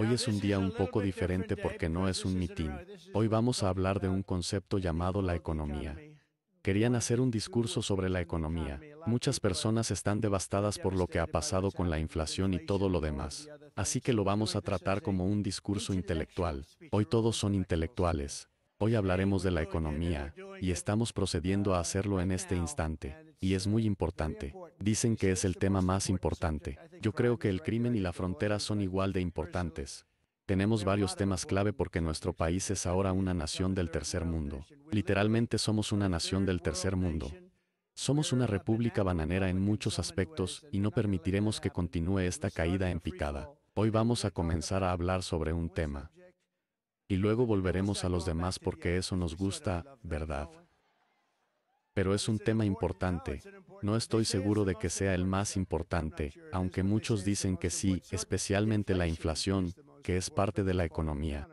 Hoy es un día un poco diferente porque no es un mitin. Hoy vamos a hablar de un concepto llamado la economía. Querían hacer un discurso sobre la economía. Muchas personas están devastadas por lo que ha pasado con la inflación y todo lo demás. Así que lo vamos a tratar como un discurso intelectual. Hoy todos son intelectuales. Hoy hablaremos de la economía, y estamos procediendo a hacerlo en este instante, y es muy importante. Dicen que es el tema más importante. Yo creo que el crimen y la frontera son igual de importantes. Tenemos varios temas clave porque nuestro país es ahora una nación del tercer mundo. Literalmente somos una nación del tercer mundo. Somos una república bananera en muchos aspectos y no permitiremos que continúe esta caída en picada. Hoy vamos a comenzar a hablar sobre un tema. Y luego volveremos a los demás porque eso nos gusta, ¿verdad? Pero es un tema importante, no estoy seguro de que sea el más importante, aunque muchos dicen que sí, especialmente la inflación, que es parte de la economía.